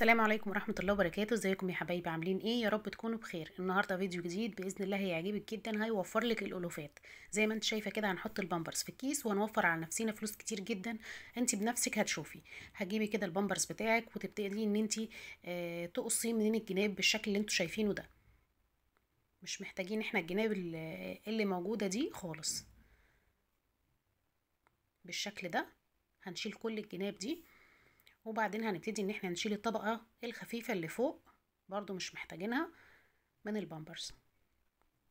السلام عليكم ورحمة الله وبركاته ازيكم يا حبايبي عاملين ايه يا رب تكونوا بخير النهاردة فيديو جديد بإذن الله هيعجبك جدا هيوفر لك الألوفات زي ما انت شايفة كده هنحط البامبرز في الكيس وهنوفر على نفسنا فلوس كتير جدا انت بنفسك هتشوفي هتجيبي كده البامبرز بتاعك وتبتدي ان انت اه تقصي من الجناب بالشكل اللي انتوا شايفينه ده مش محتاجين احنا الجناب اللي موجودة دي خالص بالشكل ده هنشيل كل الجناب دي وبعدين هنبتدي ان احنا نشيل الطبقة الخفيفة اللي فوق برضو مش محتاجينها من البامبرز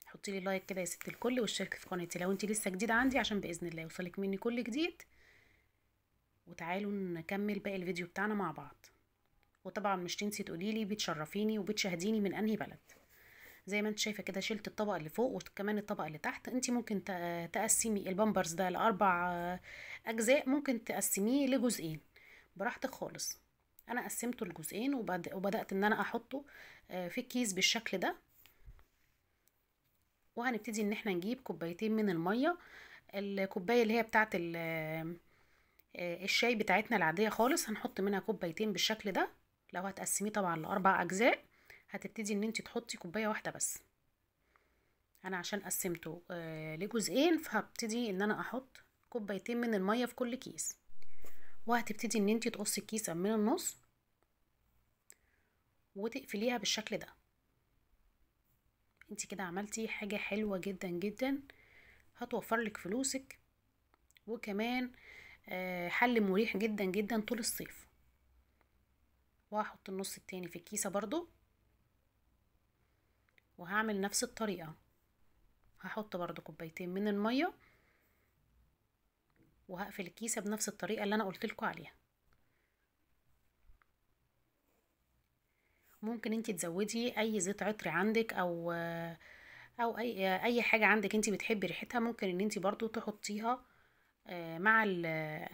حطي لي لايك كده يا ست الكل واشتركي في قناتي لو انت لسه جديده عندي عشان باذن الله يوصلك مني كل جديد وتعالوا نكمل باقي الفيديو بتاعنا مع بعض وطبعا مش تنسي تقولي لي بتشرفيني وبتشاهديني من انهي بلد زي ما انت شايفه كده شلت الطبقه اللي فوق وكمان الطبقه اللي تحت انت ممكن تقسمي البامبرز ده لاربع اجزاء ممكن تقسميه لجزئين براحتك خالص انا قسمته لجزئين وبدات ان انا احطه آه، في الكيس بالشكل ده وهنبتدي ان احنا نجيب كوبايتين من الميه الكوبايه اللي هي بتاعه آه، الشاي بتاعتنا العاديه خالص هنحط منها كوبايتين بالشكل ده لو هتقسميه طبعا لاربع اجزاء هتبتدي ان انت تحطي كوبايه واحده بس انا عشان قسمته آه، لجزئين فهبتدي ان انا احط كوبايتين من الميه في كل كيس وهتبتدي ان انت تقصي الكيسه من النص وتقفليها بالشكل ده انت كده عملتي حاجه حلوه جدا جدا هتوفر لك فلوسك وكمان آه، حل مريح جدا جدا طول الصيف وهحط النص التاني في الكيسه برضو وهعمل نفس الطريقه هحط برضو كوبايتين من الميه وهقفل الكيسة بنفس الطريقة اللي أنا قلت عليها ممكن انت تزودي اي زيت عطري عندك او او اي اي حاجه عندك انت بتحبي ريحتها ممكن ان انت برضو تحطيها آه، مع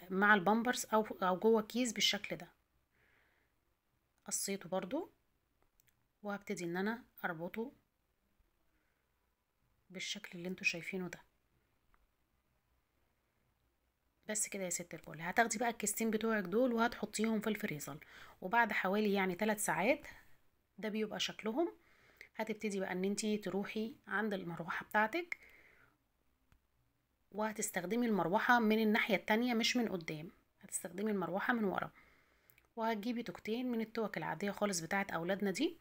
مع البامبرز او او جوه كيس بالشكل ده قصيته برضو وهبتدي ان انا اربطه بالشكل اللي انتوا شايفينه ده بس كده يا ست الكل هتاخدي بقى الكيستين بتوعك دول وهتحطيهم في الفريزر وبعد حوالي يعني تلات ساعات ده بيبقى شكلهم هتبتدي بقى ان انتي تروحي عند المروحه بتاعتك وهتستخدمي المروحه من الناحيه التانية مش من قدام هتستخدمي المروحه من ورا وهتجيبي توكتين من التوك العاديه خالص بتاعت اولادنا دي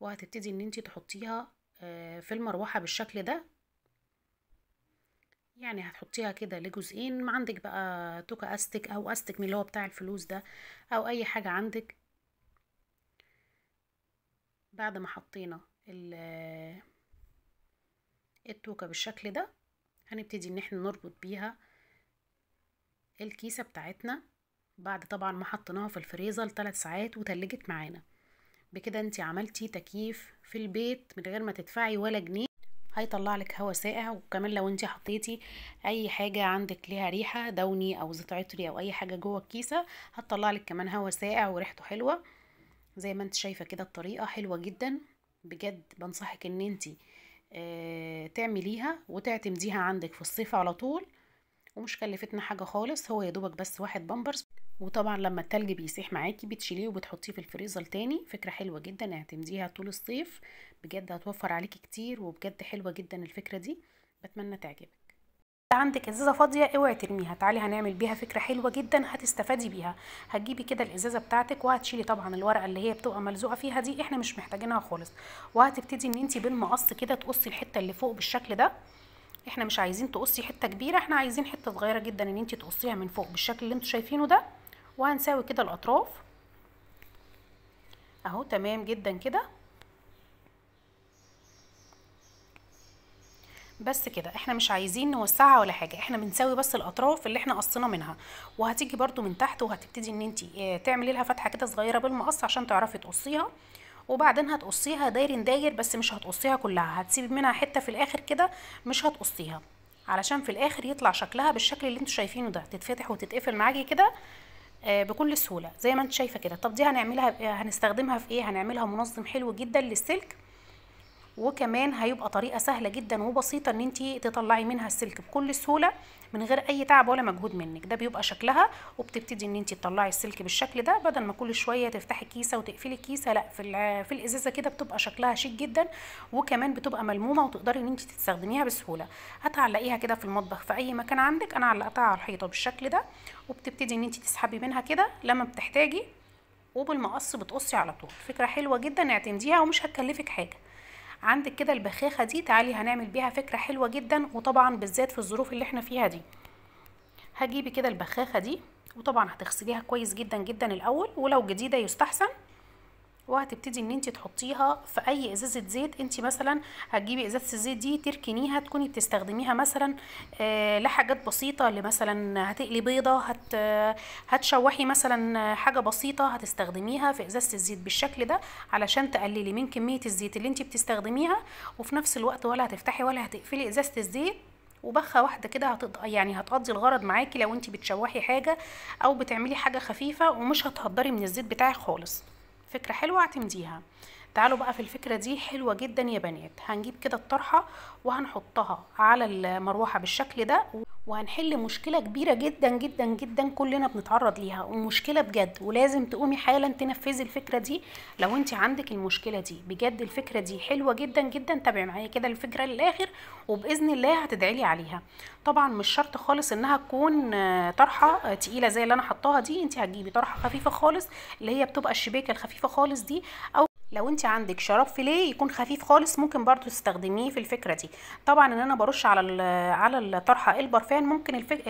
وهتبتدي ان انتي تحطيها آه، في المروحه بالشكل ده يعني هتحطيها كده لجزئين ما عندك بقى توكا استك او استك من اللي هو بتاع الفلوس ده او اي حاجه عندك بعد ما حطينا التوكه بالشكل ده هنبتدي ان احنا نربط بيها الكيسه بتاعتنا بعد طبعا ما حطيناها في الفريزر لثلاث ساعات وتلجت معانا بكده انت عملتي تكييف في البيت من غير ما تدفعي ولا جنيه هيطلع لك هواء ساقع وكمان لو انت حطيتي اي حاجه عندك ليها ريحه دوني او زيت عطري او اي حاجه جوه الكيسه هتطلع لك كمان هواء ساقع وريحته حلوه زي ما انت شايفه كده الطريقه حلوه جدا بجد بنصحك ان انت آه، تعمليها وتعتمديها عندك في الصيف على طول ومش كلفتنا حاجه خالص هو يدوبك بس واحد بامبرز وطبعا لما التلج بيسيح معاكي بتشيليه وبتحطيه في الفريزر تاني فكرة حلوة جدا اعتمديها طول الصيف بجد هتوفر عليكي كتير وبجد حلوة جدا الفكرة دي بتمنى تعجبك عندك ازازه فاضيه اوعي ترميها تعالي هنعمل بيها فكره حلوه جدا هتستفادي بيها هتجيبي كده الازازه بتاعتك وهتشيلي طبعا الورقه اللي هي بتبقى ملزوقه فيها دي احنا مش محتاجينها خالص وهتبتدي ان انت بالمقص كده تقصي الحته اللي فوق بالشكل ده احنا مش عايزين تقصي حته كبيره احنا عايزين حته صغيره جدا ان انت تقصيها من فوق بالشكل اللي انتوا شايفينه ده وهنساوي كده الاطراف اهو تمام جدا كده بس كده احنا مش عايزين نوسعها ولا حاجه احنا بنساوي بس الاطراف اللي احنا قصينا منها وهتيجي برده من تحت وهتبتدي ان انت آه، تعملي لها فتحه كده صغيره بالمقص عشان تعرفي تقصيها وبعدين هتقصيها داير داير بس مش هتقصيها كلها هتسيبي منها حته في الاخر كده مش هتقصيها علشان في الاخر يطلع شكلها بالشكل اللي انتوا شايفينه ده تتفتح وتتقفل معاكي كده آه، بكل سهوله زي ما انت شايفه كده طب دي هنعملها هنستخدمها في ايه هنعملها منظم حلو جدا للسلك وكمان هيبقى طريقه سهله جدا وبسيطه ان انت تطلعي منها السلك بكل سهوله من غير اي تعب ولا مجهود منك ده بيبقى شكلها وبتبتدي ان انت تطلعي السلك بالشكل ده بدل ما كل شويه تفتحي الكيسه وتقفلي الكيسه لا في في الازازه كده بتبقى شكلها شيك جدا وكمان بتبقى ملمومه وتقدري ان انت تستخدميها بسهوله هتعلقيها كده في المطبخ في اي مكان عندك انا علقتها على الحيطه بالشكل ده وبتبتدي ان انت تسحبي منها كده لما بتحتاجي وبالمقص بتقصي على طول فكره حلوه جدا اعتمديها ومش هتكلفك حاجه عندك كده البخاخه دي تعالي هنعمل بيها فكره حلوه جدا وطبعا بالذات في الظروف اللي احنا فيها دي هجيبي كده البخاخه دي وطبعا هتغسليها كويس جدا جدا الاول ولو جديده يستحسن وهتبتدي ان انت تحطيها في اي ازازه زيت انت مثلا هتجيبي ازازه الزيت دي تركنيها تكوني بتستخدميها مثلا آه، لحاجات بسيطه مثلا هتقلي بيضه هت هتشوحي مثلا حاجه بسيطه هتستخدميها في ازازه الزيت بالشكل ده علشان تقللي من كميه الزيت اللي انت بتستخدميها وفي نفس الوقت ولا هتفتحي ولا هتقفلي ازازه الزيت وبخه واحده كده هتض... يعني هتقضي الغرض معاكي لو انت بتشوحي حاجه او بتعملي حاجه خفيفه ومش هتهضري من الزيت بتاعك خالص فكرة حلوة اعتمديها تعالوا بقى في الفكرة دي حلوة جدا يا بنات هنجيب كده الطرحة وهنحطها على المروحة بالشكل ده وهنحل مشكلة كبيرة جدا جدا جدا كلنا بنتعرض ليها ومشكلة بجد ولازم تقومي حالا تنفذي الفكرة دي لو انت عندك المشكلة دي بجد الفكرة دي حلوة جدا جدا تابعي معايا كده الفكرة للآخر وبإذن الله هتدعيلي عليها طبعا مش شرط خالص انها تكون طرحة تقيلة زي اللي انا حطاها دي انت هتجيبي طرحة خفيفة خالص اللي هي بتبقى الشباكة الخفيفة خالص دي او لو انت عندك شراب فيليه يكون خفيف خالص ممكن برضو تستخدميه في الفكره دي طبعا ان انا برش على على الطرحه البرفان ممكن الفك...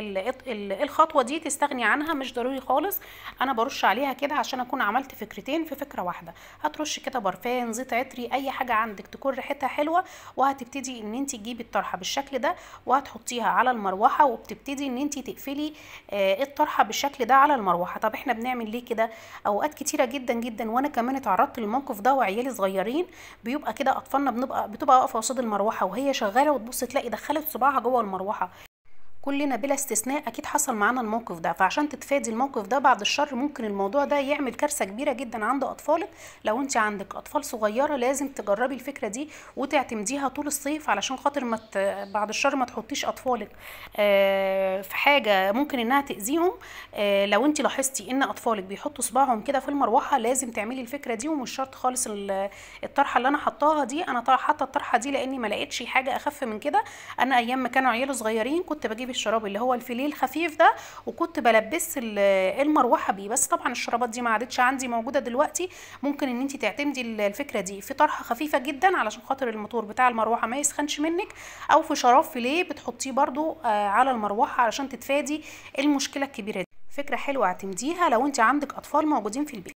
الخطوه دي تستغني عنها مش ضروري خالص انا برش عليها كده عشان اكون عملت فكرتين في فكره واحده هترش كده برفان زيت عطري اي حاجه عندك تكون ريحتها حلوه وهتبتدي ان انت تجيبي الطرحه بالشكل ده وهتحطيها على المروحه وبتبتدي ان انت تقفلي آه، الطرحه بالشكل ده على المروحه طب احنا بنعمل ليه كده اوقات كتيره جدا جدا وانا كمان اتعرضت للموقف ده وعيالي صغيرين بيبقى كده اطفالنا بنبقى بتبقى واقفه قصاد المروحه وهي شغاله وتبص تلاقي دخلت صباعها جوه المروحه كلنا بلا استثناء اكيد حصل معانا الموقف ده فعشان تتفادي الموقف ده بعد الشر ممكن الموضوع ده يعمل كارثه كبيره جدا عند اطفالك لو انت عندك اطفال صغيره لازم تجربي الفكره دي وتعتمديها طول الصيف علشان خاطر ما ت... بعد الشر ما تحطيش اطفالك آه، في حاجه ممكن انها تاذيهم آه، لو انت لاحظتي ان اطفالك بيحطوا صباعهم كده في المروحه لازم تعملي الفكره دي ومش شرط خالص الطرحه اللي انا حطاها دي انا حاطه الطرحه دي لاني ما لقيتش حاجه اخف من كده انا ايام ما كانوا عيال صغيرين كنت بجيب الشراب اللي هو الفيليه الخفيف ده وكنت بلبس المروحه بيه بس طبعا الشرابات دي ما عادتش عندي موجوده دلوقتي ممكن ان انت تعتمدي الفكره دي في طرحه خفيفه جدا علشان خاطر الموتور بتاع المروحه ما يسخنش منك او في شراب فيليه بتحطيه برده آه، على المروحه علشان تتفادي المشكله الكبيره دي فكره حلوه اعتمديها لو انت عندك اطفال موجودين في البيت